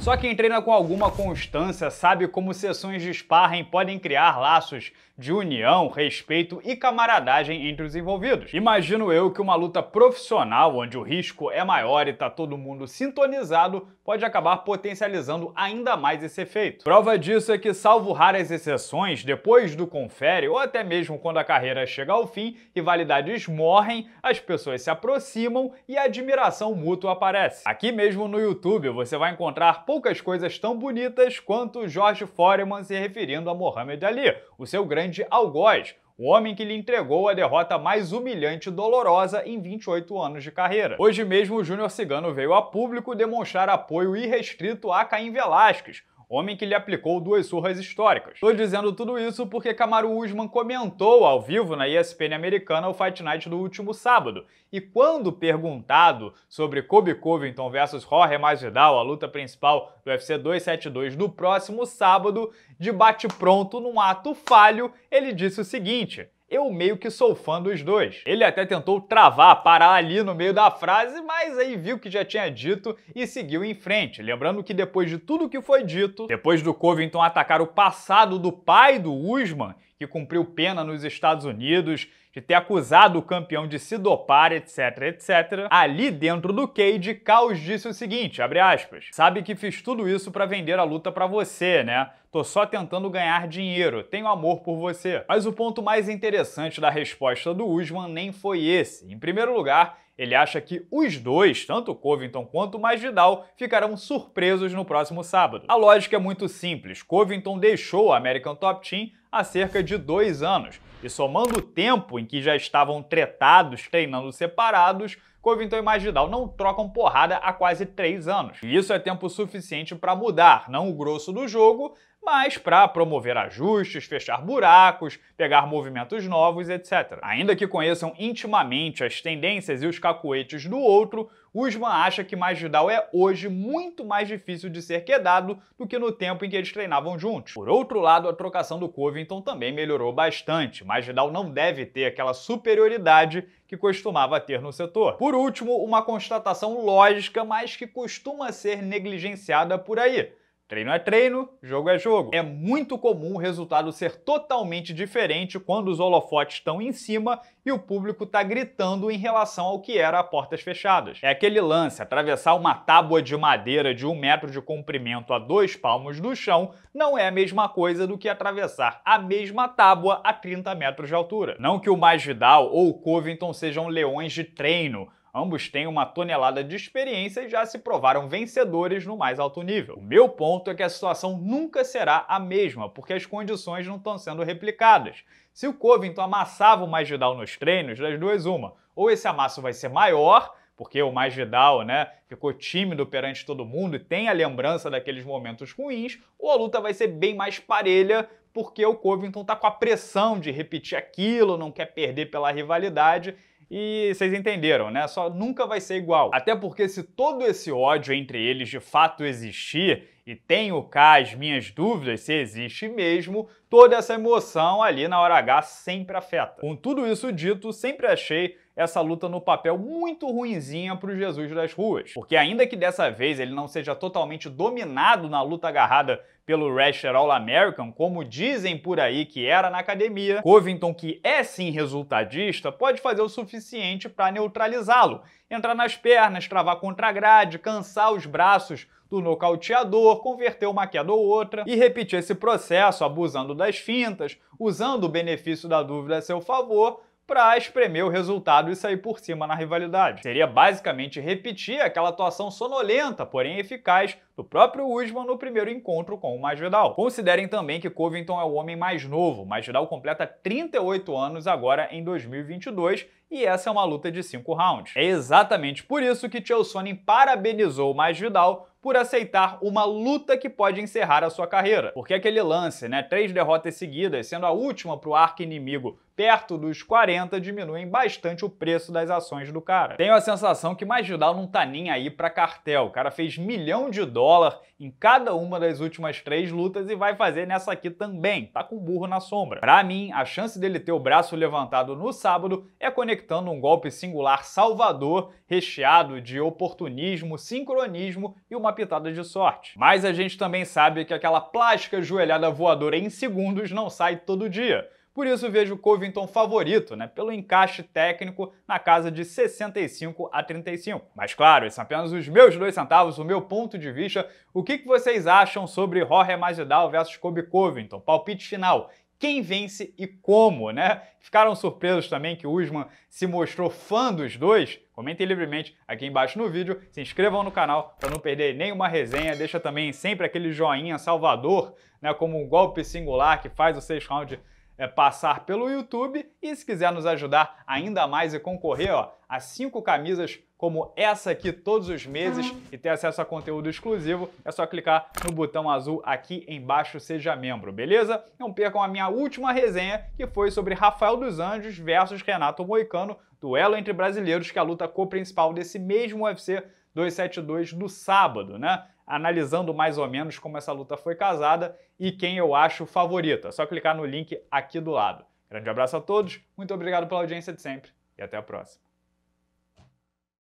Só quem treina com alguma constância sabe como sessões de sparring podem criar laços de união, respeito e camaradagem entre os envolvidos. Imagino eu que uma luta profissional, onde o risco é maior e tá todo mundo sintonizado, pode acabar potencializando ainda mais esse efeito. Prova disso é que, salvo raras exceções, depois do confere ou até mesmo quando a carreira chega ao fim, rivalidades morrem, as pessoas se aproximam e a admiração mútua aparece. Aqui mesmo no YouTube você vai encontrar poucas coisas tão bonitas quanto Jorge Foreman se referindo a Mohamed Ali, o seu grande algoz, o homem que lhe entregou a derrota mais humilhante e dolorosa em 28 anos de carreira. Hoje mesmo, o Júnior Cigano veio a público demonstrar apoio irrestrito a Caim Velasquez, homem que lhe aplicou duas surras históricas. Tô dizendo tudo isso porque Kamaru Usman comentou ao vivo na ESPN americana o Fight Night do último sábado, e quando perguntado sobre Kobe Covington versus Jorge Masvidal, a luta principal do UFC 272 do próximo sábado, de bate-pronto num ato falho, ele disse o seguinte: eu meio que sou fã dos dois. Ele até tentou travar, parar ali no meio da frase, mas aí viu que já tinha dito e seguiu em frente. Lembrando que depois de tudo que foi dito, depois do Covington atacar o passado do pai do Usman, que cumpriu pena nos Estados Unidos, de ter acusado o campeão de se dopar, etc, etc, ali dentro do cage, Caos disse o seguinte, abre aspas, sabe que fiz tudo isso para vender a luta para você, né? Tô só tentando ganhar dinheiro, tenho amor por você. Mas o ponto mais interessante da resposta do Usman nem foi esse. Em primeiro lugar, ele acha que os dois, tanto Covington quanto Masvidal, ficarão surpresos no próximo sábado. A lógica é muito simples. Covington deixou a American Top Team há cerca de dois anos. E somando o tempo em que já estavam tretados, treinando separados, Covington e Magidal não trocam porrada há quase três anos. E isso é tempo suficiente para mudar, não o grosso do jogo, mas para promover ajustes, fechar buracos, pegar movimentos novos, etc. Ainda que conheçam intimamente as tendências e os cacoetes do outro, Usman acha que Masvidal é hoje muito mais difícil de ser quedado do que no tempo em que eles treinavam juntos. Por outro lado, a trocação do Covington também melhorou bastante. Masvidal não deve ter aquela superioridade que costumava ter no setor. Por último, uma constatação lógica, mas que costuma ser negligenciada por aí. Treino é treino, jogo é jogo. É muito comum o resultado ser totalmente diferente quando os holofotes estão em cima e o público está gritando em relação ao que era a portas fechadas. É aquele lance, atravessar uma tábua de madeira de um metro de comprimento a dois palmos do chão não é a mesma coisa do que atravessar a mesma tábua a 30 metros de altura. Não que o Mais Vidal ou o Covington sejam leões de treino, Ambos têm uma tonelada de experiência e já se provaram vencedores no mais alto nível. O meu ponto é que a situação nunca será a mesma, porque as condições não estão sendo replicadas. Se o Covington amassava o Masvidal nos treinos, das duas uma, ou esse amasso vai ser maior, porque o Masvidal, né, ficou tímido perante todo mundo e tem a lembrança daqueles momentos ruins, ou a luta vai ser bem mais parelha, porque o Covington está então, com a pressão de repetir aquilo, não quer perder pela rivalidade e vocês entenderam, né? Só nunca vai ser igual. Até porque se todo esse ódio entre eles de fato existir, e tenho cá as minhas dúvidas se existe mesmo, toda essa emoção ali na hora H sempre afeta. Com tudo isso dito, sempre achei essa luta no papel muito ruinzinha para o Jesus das ruas. Porque ainda que dessa vez ele não seja totalmente dominado na luta agarrada pelo Rasher All-American, como dizem por aí que era na academia, Covington, que é sim resultadista, pode fazer o suficiente para neutralizá-lo, entrar nas pernas, travar contra a grade, cansar os braços do nocauteador, converter uma queda ou outra e repetir esse processo abusando das fintas, usando o benefício da dúvida a seu favor, para espremer o resultado e sair por cima na rivalidade. Seria basicamente repetir aquela atuação sonolenta, porém eficaz, do próprio Usman no primeiro encontro com o Masvidal. Considerem também que Covington é o homem mais novo. Masvidal completa 38 anos agora em 2022 e essa é uma luta de 5 rounds. É exatamente por isso que Chael parabenizou o Masvidal por aceitar uma luta que pode encerrar a sua carreira. Porque aquele lance, né, três derrotas seguidas, sendo a última para o arco inimigo perto dos 40, diminuem bastante o preço das ações do cara. Tenho a sensação que Masvidal não tá nem aí para cartel. O cara fez milhão de dólar em cada uma das últimas três lutas e vai fazer nessa aqui também. Tá com burro na sombra. Para mim, a chance dele ter o braço levantado no sábado é conectado conectando um golpe singular salvador, recheado de oportunismo, sincronismo e uma pitada de sorte. Mas a gente também sabe que aquela plástica joelhada voadora em segundos não sai todo dia. Por isso vejo o Covington favorito, né, pelo encaixe técnico na casa de 65 a 35. Mas claro, esses são é apenas os meus dois centavos, o meu ponto de vista. O que, que vocês acham sobre Jorge Masvidal versus Kobe Covington? Palpite final quem vence e como, né? Ficaram surpresos também que o Usman se mostrou fã dos dois? Comentem livremente aqui embaixo no vídeo, se inscrevam no canal para não perder nenhuma resenha, deixa também sempre aquele joinha salvador, né, como um golpe singular que faz o 6 round é passar pelo YouTube e se quiser nos ajudar ainda mais e concorrer ó, a cinco camisas como essa aqui todos os meses ah. e ter acesso a conteúdo exclusivo, é só clicar no botão azul aqui embaixo, seja membro, beleza? Não percam a minha última resenha, que foi sobre Rafael dos Anjos versus Renato Moicano, duelo entre brasileiros, que é a luta co-principal desse mesmo UFC 272 do sábado, né? Analisando mais ou menos como essa luta foi casada e quem eu acho favorito. É só clicar no link aqui do lado. Grande abraço a todos, muito obrigado pela audiência de sempre e até a próxima.